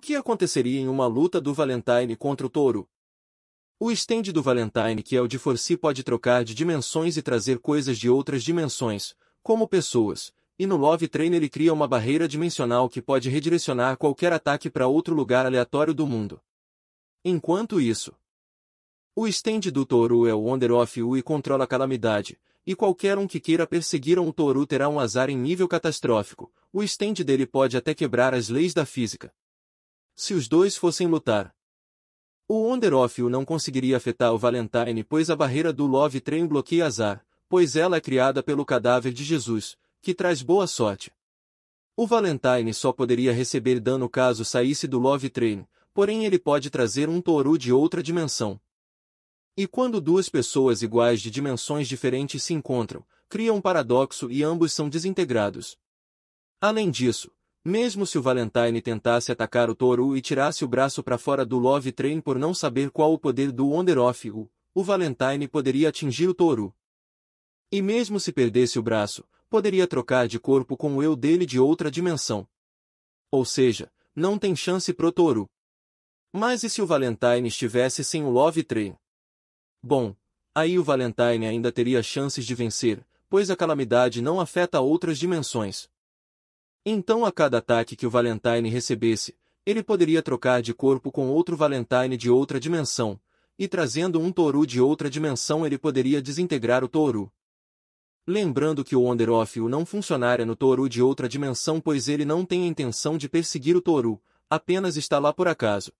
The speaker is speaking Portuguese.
O que aconteceria em uma luta do Valentine contra o touro? O estende do Valentine que é o de Forci pode trocar de dimensões e trazer coisas de outras dimensões, como pessoas, e no Love Train ele cria uma barreira dimensional que pode redirecionar qualquer ataque para outro lugar aleatório do mundo. Enquanto isso, o estende do touro é o Wonder of U e controla a calamidade, e qualquer um que queira perseguir um touro terá um azar em nível catastrófico, o estende dele pode até quebrar as leis da física se os dois fossem lutar. O Onderoff não conseguiria afetar o Valentine pois a barreira do Love Train bloqueia azar, pois ela é criada pelo cadáver de Jesus, que traz boa sorte. O Valentine só poderia receber dano caso saísse do Love Train, porém ele pode trazer um touro de outra dimensão. E quando duas pessoas iguais de dimensões diferentes se encontram, cria um paradoxo e ambos são desintegrados. Além disso, mesmo se o Valentine tentasse atacar o Toro e tirasse o braço para fora do Love Train por não saber qual o poder do Wonder Off, o, o Valentine poderia atingir o Toro. E mesmo se perdesse o braço, poderia trocar de corpo com o eu dele de outra dimensão. Ou seja, não tem chance pro Toro. Mas e se o Valentine estivesse sem o Love Train? Bom, aí o Valentine ainda teria chances de vencer, pois a calamidade não afeta outras dimensões. Então a cada ataque que o Valentine recebesse, ele poderia trocar de corpo com outro Valentine de outra dimensão, e trazendo um Toru de outra dimensão ele poderia desintegrar o Toru. Lembrando que o Onderoff não funcionaria no Toru de outra dimensão pois ele não tem a intenção de perseguir o Toru, apenas está lá por acaso.